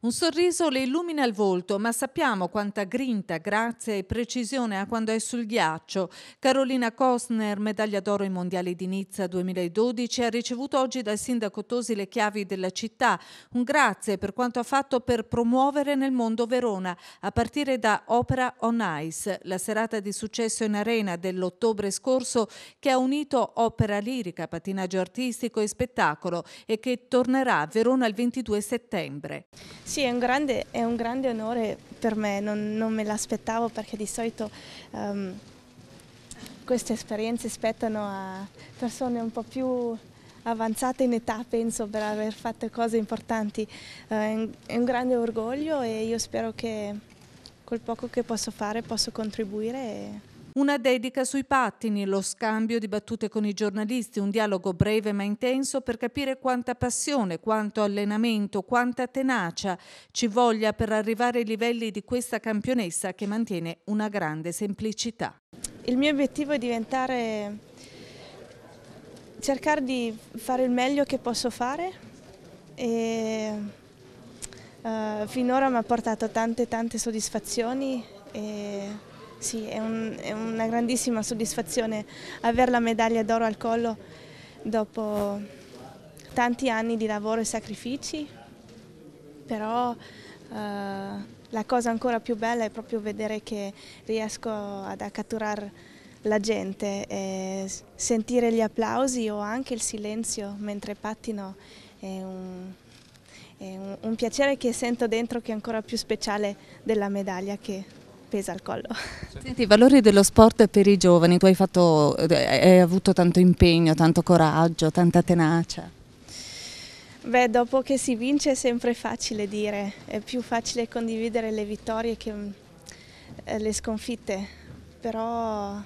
Un sorriso le illumina il volto, ma sappiamo quanta grinta, grazia e precisione ha quando è sul ghiaccio. Carolina Kostner, medaglia d'oro ai Mondiali di Nizza 2012, ha ricevuto oggi dal sindaco Tosi le chiavi della città. Un grazie per quanto ha fatto per promuovere nel mondo Verona, a partire da Opera on Ice, la serata di successo in arena dell'ottobre scorso che ha unito opera lirica, patinaggio artistico e spettacolo e che tornerà a Verona il 22 settembre. Sì, è un grande, è un grande onore per me, non, non me l'aspettavo perché di solito um, queste esperienze spettano a persone un po' più avanzate in età, penso, per aver fatto cose importanti. Uh, è un grande orgoglio e io spero che col poco che posso fare posso contribuire. E... Una dedica sui pattini, lo scambio di battute con i giornalisti, un dialogo breve ma intenso per capire quanta passione, quanto allenamento, quanta tenacia ci voglia per arrivare ai livelli di questa campionessa che mantiene una grande semplicità. Il mio obiettivo è diventare cercare di fare il meglio che posso fare e uh, finora mi ha portato tante tante soddisfazioni e sì, è, un, è una grandissima soddisfazione avere la medaglia d'oro al collo dopo tanti anni di lavoro e sacrifici, però eh, la cosa ancora più bella è proprio vedere che riesco ad catturare la gente e sentire gli applausi o anche il silenzio mentre pattino è un, è un, un piacere che sento dentro che è ancora più speciale della medaglia che pesa al collo. Senti, i valori dello sport per i giovani, tu hai, fatto, hai avuto tanto impegno, tanto coraggio, tanta tenacia. Beh, dopo che si vince è sempre facile dire, è più facile condividere le vittorie che eh, le sconfitte, però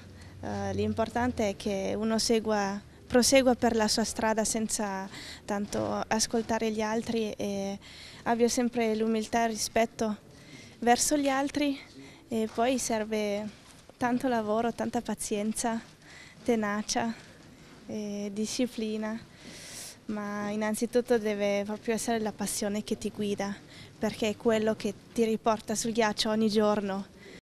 eh, l'importante è che uno segua, prosegua per la sua strada senza tanto ascoltare gli altri e abbia sempre l'umiltà e il rispetto verso gli altri e poi serve tanto lavoro, tanta pazienza, tenacia, disciplina, ma innanzitutto deve proprio essere la passione che ti guida, perché è quello che ti riporta sul ghiaccio ogni giorno